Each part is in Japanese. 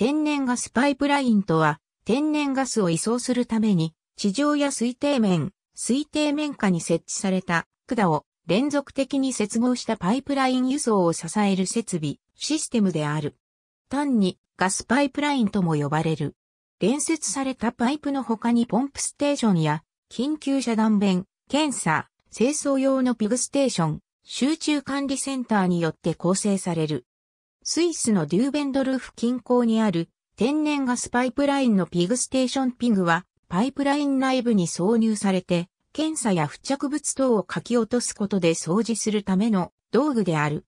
天然ガスパイプラインとは、天然ガスを移送するために、地上や水底面、水底面下に設置された管を連続的に接合したパイプライン輸送を支える設備、システムである。単にガスパイプラインとも呼ばれる。連接されたパイプの他にポンプステーションや緊急遮断弁、検査、清掃用のピグステーション、集中管理センターによって構成される。スイスのデューベンドルフ近郊にある天然ガスパイプラインのピグステーションピグはパイプライン内部に挿入されて検査や付着物等を書き落とすことで掃除するための道具である。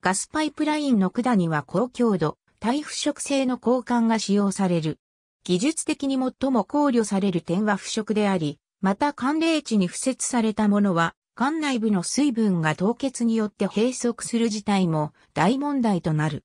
ガスパイプラインの管には高強度、耐腐食性の交換が使用される。技術的に最も考慮される点は腐食であり、また寒冷地に付設されたものは管内部の水分が凍結によって閉塞する事態も大問題となる。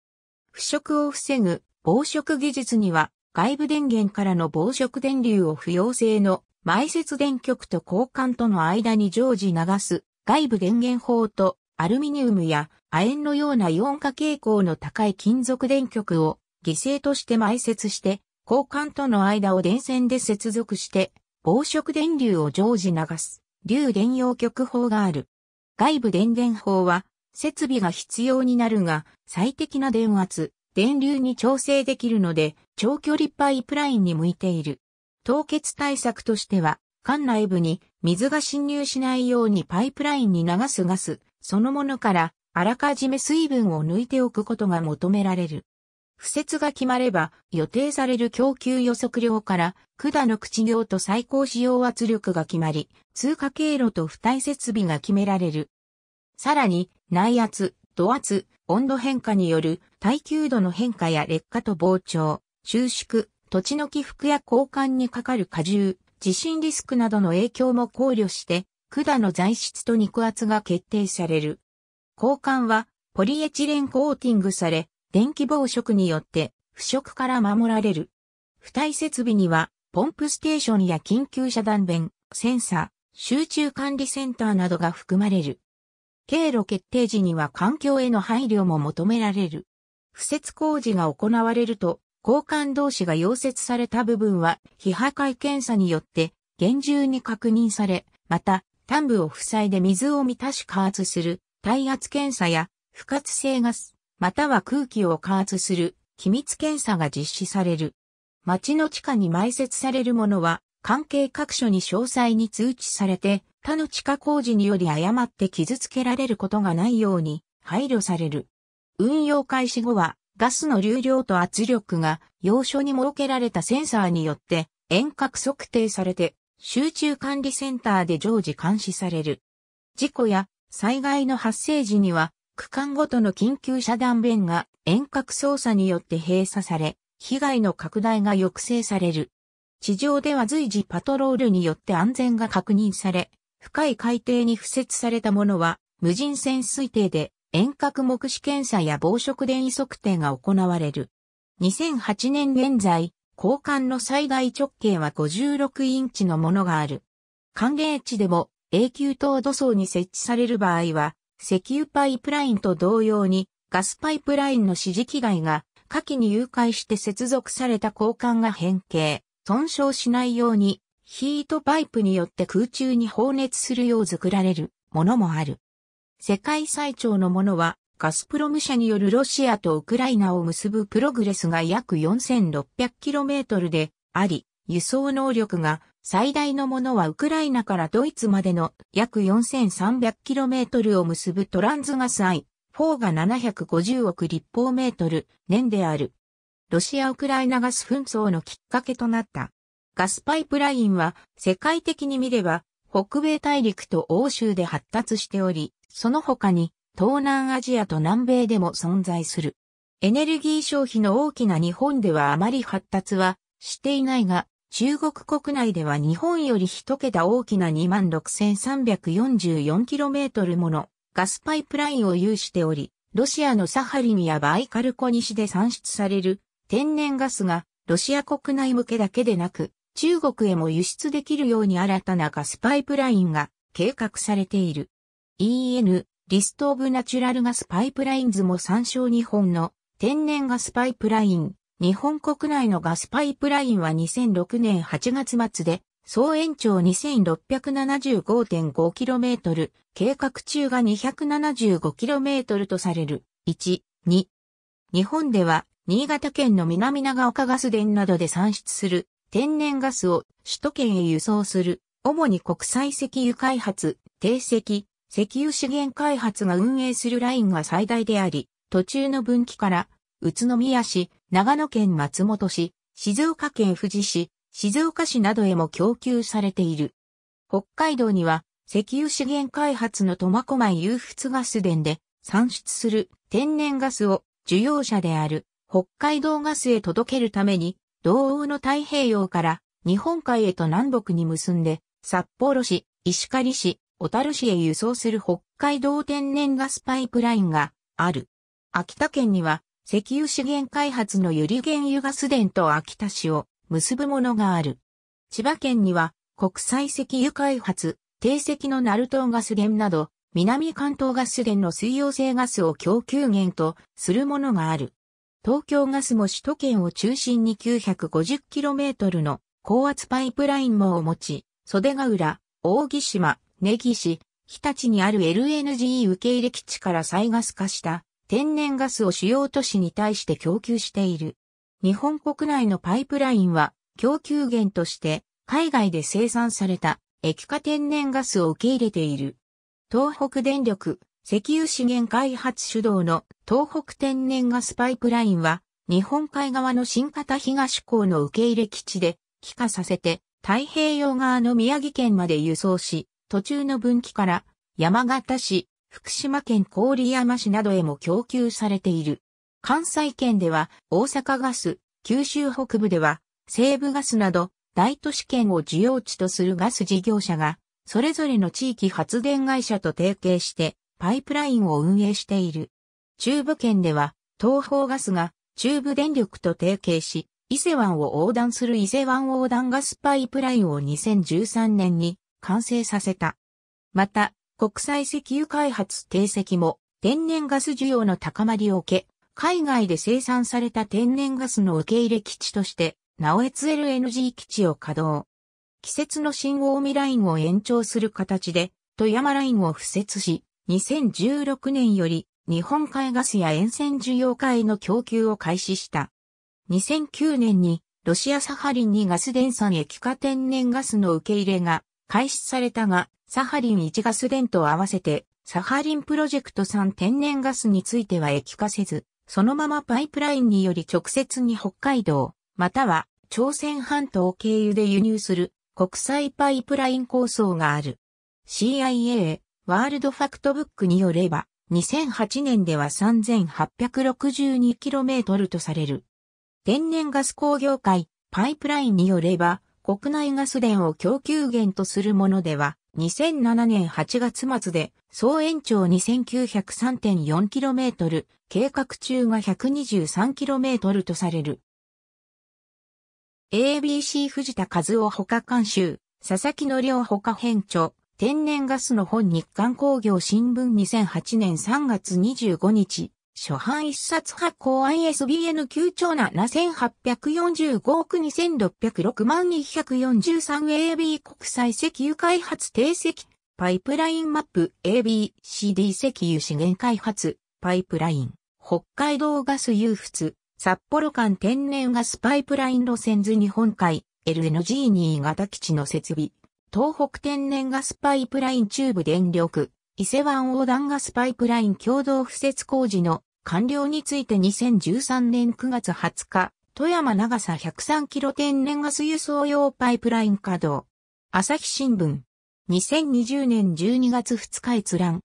腐食を防ぐ防食技術には外部電源からの防食電流を不要性の埋設電極と交換との間に常時流す外部電源法とアルミニウムや亜鉛のようなイオン化傾向の高い金属電極を犠牲として埋設して交換との間を電線で接続して防食電流を常時流す。流電用局法がある。外部電源法は、設備が必要になるが、最適な電圧、電流に調整できるので、長距離パイプラインに向いている。凍結対策としては、管内部に水が侵入しないようにパイプラインに流すガス、そのものから、あらかじめ水分を抜いておくことが求められる。不設が決まれば、予定される供給予測量から、管の口量と最高使用圧力が決まり、通過経路と付帯設備が決められる。さらに、内圧、度圧、温度変化による耐久度の変化や劣化と膨張、収縮、土地の起伏や交換にかかる荷重、地震リスクなどの影響も考慮して、管の材質と肉厚が決定される。交換は、ポリエチレンコーティングされ、電気防食によって腐食から守られる。付帯設備には、ポンプステーションや緊急遮断弁、センサー、集中管理センターなどが含まれる。経路決定時には環境への配慮も求められる。敷設工事が行われると、交換同士が溶接された部分は、非破壊検査によって、厳重に確認され、また、端部を塞いで水を満たし加圧する、耐圧検査や、不活性ガス、または空気を加圧する機密検査が実施される。町の地下に埋設されるものは関係各所に詳細に通知されて他の地下工事により誤って傷つけられることがないように配慮される。運用開始後はガスの流量と圧力が要所に設けられたセンサーによって遠隔測定されて集中管理センターで常時監視される。事故や災害の発生時には区間ごとの緊急遮断弁が遠隔操作によって閉鎖され、被害の拡大が抑制される。地上では随時パトロールによって安全が確認され、深い海底に付設されたものは、無人潜水艇で遠隔目視検査や防食電位測定が行われる。2008年現在、交換の最大直径は56インチのものがある。寒冷地でも永久凍土層に設置される場合は、石油パイプラインと同様に、ガスパイプラインの支持機外が、下記に誘拐して接続された交換が変形、損傷しないように、ヒートパイプによって空中に放熱するよう作られるものもある。世界最長のものは、ガスプロム社によるロシアとウクライナを結ぶプログレスが約 4600km であり、輸送能力が最大のものはウクライナからドイツまでの約 4300km を結ぶトランズガス I4 が750億立方メートル年である。ロシア・ウクライナガス紛争のきっかけとなった。ガスパイプラインは世界的に見れば北米大陸と欧州で発達しており、その他に東南アジアと南米でも存在する。エネルギー消費の大きな日本ではあまり発達はしていないが、中国国内では日本より一桁大きな 26,344km ものガスパイプラインを有しており、ロシアのサハリンやバイカル湖西で産出される天然ガスがロシア国内向けだけでなく中国へも輸出できるように新たなガスパイプラインが計画されている。EN、リストオブナチュラルガスパイプラインズも参照日本の天然ガスパイプライン日本国内のガスパイプラインは2006年8月末で、総延長 2675.5km、計画中が 275km とされる。1、2。日本では、新潟県の南長岡ガス田などで産出する天然ガスを首都圏へ輸送する、主に国際石油開発、定石、石油資源開発が運営するラインが最大であり、途中の分岐から宇都宮市、長野県松本市、静岡県富士市、静岡市などへも供給されている。北海道には石油資源開発の苫小牧有仏ガス田で産出する天然ガスを需要者である北海道ガスへ届けるために、同欧の太平洋から日本海へと南北に結んで、札幌市、石狩市、小樽市へ輸送する北海道天然ガスパイプラインがある。秋田県には石油資源開発のゆり原油ガス田と秋田市を結ぶものがある。千葉県には国際石油開発、定石のナルトンガス田など、南関東ガス田の水溶性ガスを供給源とするものがある。東京ガスも首都圏を中心に 950km の高圧パイプライン網を持ち、袖ヶ浦、大木島、根岸、日立にある LNG 受け入れ基地から再ガス化した天然ガスを主要都市に対して供給している。日本国内のパイプラインは供給源として海外で生産された液化天然ガスを受け入れている。東北電力石油資源開発主導の東北天然ガスパイプラインは日本海側の新型東港の受け入れ基地で帰化させて太平洋側の宮城県まで輸送し、途中の分岐から山形市、福島県郡山市などへも供給されている。関西圏では大阪ガス、九州北部では西部ガスなど大都市圏を需要地とするガス事業者がそれぞれの地域発電会社と提携してパイプラインを運営している。中部圏では東方ガスが中部電力と提携し、伊勢湾を横断する伊勢湾横断ガスパイプラインを2013年に完成させた。また、国際石油開発定石も天然ガス需要の高まりを受け、海外で生産された天然ガスの受け入れ基地として、エツ LNG 基地を稼働。季節の新大見ラインを延長する形で、富山ラインを付設し、2016年より日本海ガスや沿線需要への供給を開始した。2009年にロシアサハリンにガス電産液化天然ガスの受け入れが開始されたが、サハリン1ガス電と合わせて、サハリンプロジェクト3天然ガスについては液化せず、そのままパイプラインにより直接に北海道、または朝鮮半島経由で輸入する国際パイプライン構想がある。CIA、ワールドファクトブックによれば、2008年では 3862km とされる。天然ガス工業界、パイプラインによれば、国内ガス電を供給源とするものでは、2007年8月末で総延長 2903.4km、計画中が 123km とされる。ABC 藤田和夫他監修、佐々木の良他編著、天然ガスの本日刊工業新聞2008年3月25日、初版一冊発行 ISBN 9兆7845億2606万 243AB 国際石油開発定石パイプラインマップ ABCD 石油資源開発パイプライン北海道ガス誘出札幌間天然ガスパイプライン路線図日本海 LNG 新潟基地の設備東北天然ガスパイプライン中部電力伊勢湾横断ガスパイプライン共同付設工事の完了について2013年9月20日、富山長さ103キロ天然ガス輸送用パイプライン稼働。朝日新聞。2020年12月2日閲覧。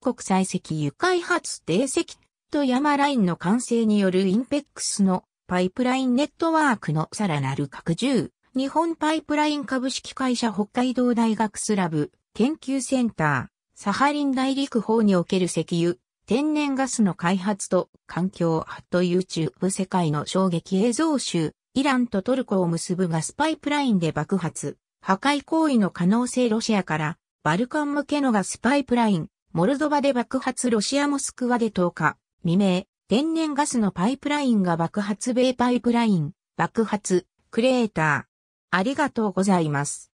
国際石油開発定石と山ラインの完成によるインペックスのパイプラインネットワークのさらなる拡充。日本パイプライン株式会社北海道大学スラブ研究センター。サハリン大陸法における石油、天然ガスの開発と環境ハット YouTube 世界の衝撃映像集、イランとトルコを結ぶガスパイプラインで爆発、破壊行為の可能性ロシアからバルカン向けのガスパイプライン、モルドバで爆発ロシアモスクワで10日、未明、天然ガスのパイプラインが爆発米パイプライン、爆発、クレーター。ありがとうございます。